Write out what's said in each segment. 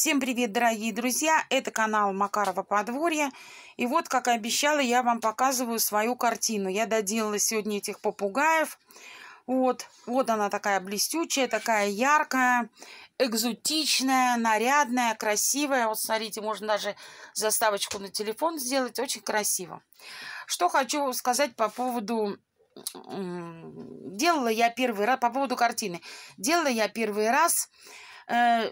Всем привет, дорогие друзья! Это канал Макарова Подворья, И вот, как и обещала, я вам показываю свою картину. Я доделала сегодня этих попугаев. Вот, вот она такая блестючая, такая яркая, экзотичная, нарядная, красивая. Вот смотрите, можно даже заставочку на телефон сделать. Очень красиво. Что хочу сказать по поводу делала я первый раз по поводу картины делала я первый раз э,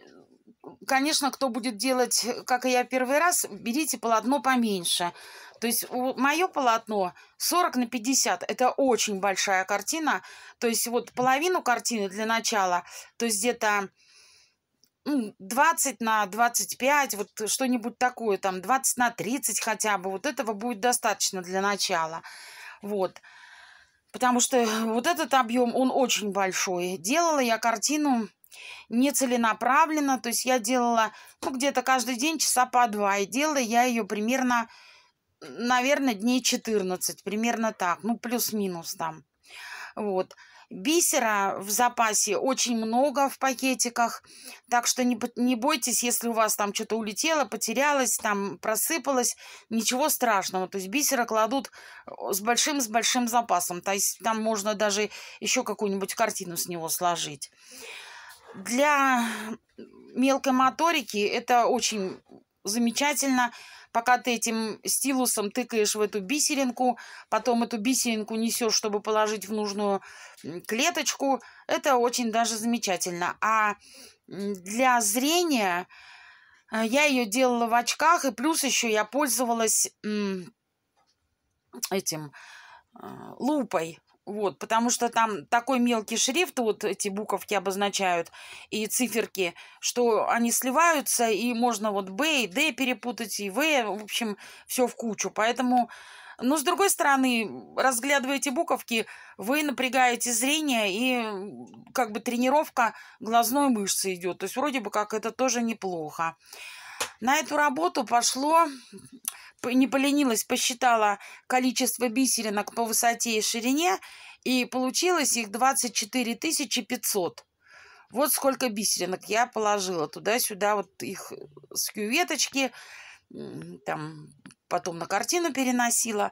конечно, кто будет делать, э, как и я первый раз, берите полотно поменьше. То есть мое полотно 40 на 50, это очень большая картина. То есть вот половину картины для начала, то есть где-то 20 ну, на 25, вот что-нибудь такое, там 20 на 30 хотя бы, вот этого будет достаточно для начала. Вот. Потому что э, вот этот объем, он очень большой. Делала я картину нецеленаправленно. То есть я делала ну, где-то каждый день часа по два. И делала я ее примерно, наверное, дней 14. Примерно так. Ну, плюс-минус там. Вот. Бисера в запасе очень много в пакетиках, так что не, не бойтесь, если у вас там что-то улетело, потерялось, там просыпалось, ничего страшного. То есть бисера кладут э, с большим-с большим запасом, то есть там можно даже еще какую-нибудь картину с него сложить. Для мелкой моторики это очень замечательно, пока ты этим стилусом тыкаешь в эту бисеринку, потом эту бисеринку несешь, чтобы положить в нужную клеточку. Это очень даже замечательно. А для зрения э, я ее делала в очках, и плюс еще я пользовалась этим э, лупой вот, потому что там такой мелкий шрифт, вот эти буковки обозначают, и циферки, что они сливаются, и можно вот Б и Д перепутать, и В, в общем, все в кучу. Поэтому, но с другой стороны, разглядывая эти буковки, вы напрягаете зрение, и как бы тренировка глазной мышцы идет. То есть вроде бы как это тоже неплохо. На эту работу пошло не поленилась, посчитала количество бисеринок по высоте и ширине, и получилось их 24 500. Вот сколько бисеринок я положила туда-сюда, вот их э, с кюветочки, там потом на картину переносила.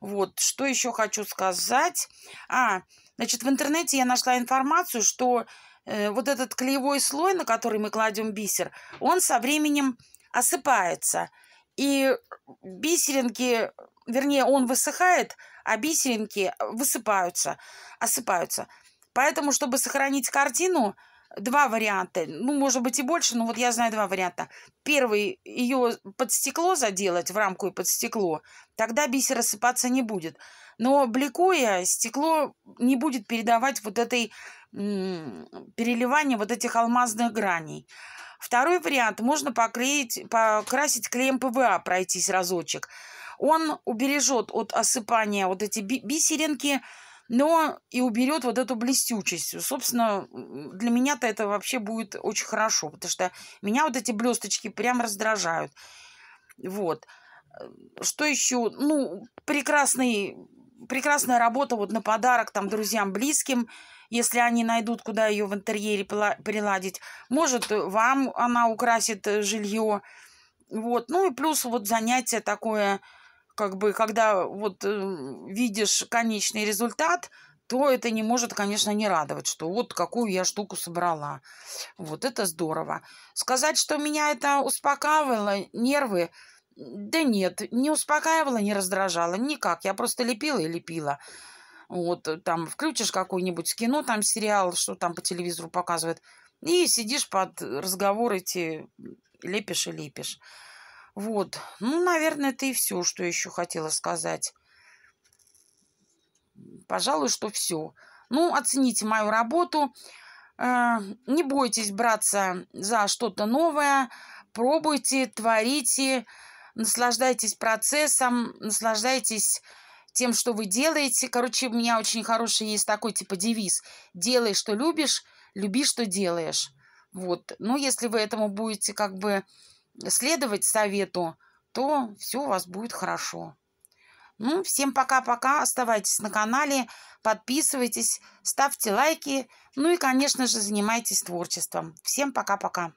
Вот, что еще хочу сказать. А, значит, в интернете я нашла информацию, что э, вот этот клеевой слой, на который мы кладем бисер, он со временем осыпается и бисеринки, вернее, он высыхает, а бисеринки высыпаются, осыпаются. Поэтому, чтобы сохранить картину, два варианта, ну, может быть, и больше, но вот я знаю два варианта. Первый, ее под стекло заделать, в рамку и под стекло, тогда бисер рассыпаться не будет. Но бликуя, стекло не будет передавать вот этой переливания вот этих алмазных граней. Второй вариант, можно покрыть, покрасить клеем ПВА, пройтись разочек. Он убережет от осыпания вот эти бисеринки, но и уберет вот эту блестючесть. Собственно, для меня-то это вообще будет очень хорошо, потому что меня вот эти блесточки прям раздражают. Вот. Что еще? Ну, прекрасный, прекрасная работа вот на подарок там друзьям, близким, если они найдут, куда ее в интерьере приладить. Может, вам она украсит э, жилье. Вот. Ну и плюс вот занятие такое – как бы, когда вот эм, видишь конечный результат, то это не может, конечно, не радовать, что вот какую я штуку собрала. Вот это здорово. Сказать, что меня это успокаивало, нервы, да нет, не успокаивало, не раздражало, никак. Я просто лепила и лепила. Вот э, там включишь какое-нибудь кино, там сериал, что там по телевизору показывают, и сидишь под разговор эти, лепишь и лепишь. Вот. Ну, наверное, это и все, что еще хотела сказать. Пожалуй, что все. Ну, оцените мою работу. Э, не бойтесь браться за что-то новое. Пробуйте, творите, наслаждайтесь процессом, наслаждайтесь тем, что вы делаете. Короче, у меня очень хороший есть такой типа девиз. Делай, что любишь, люби, что делаешь. Вот. Ну, если вы этому будете как бы следовать совету, то все у вас будет хорошо. Ну, всем пока-пока. Оставайтесь на канале, подписывайтесь, ставьте лайки. Ну и, конечно же, занимайтесь творчеством. Всем пока-пока.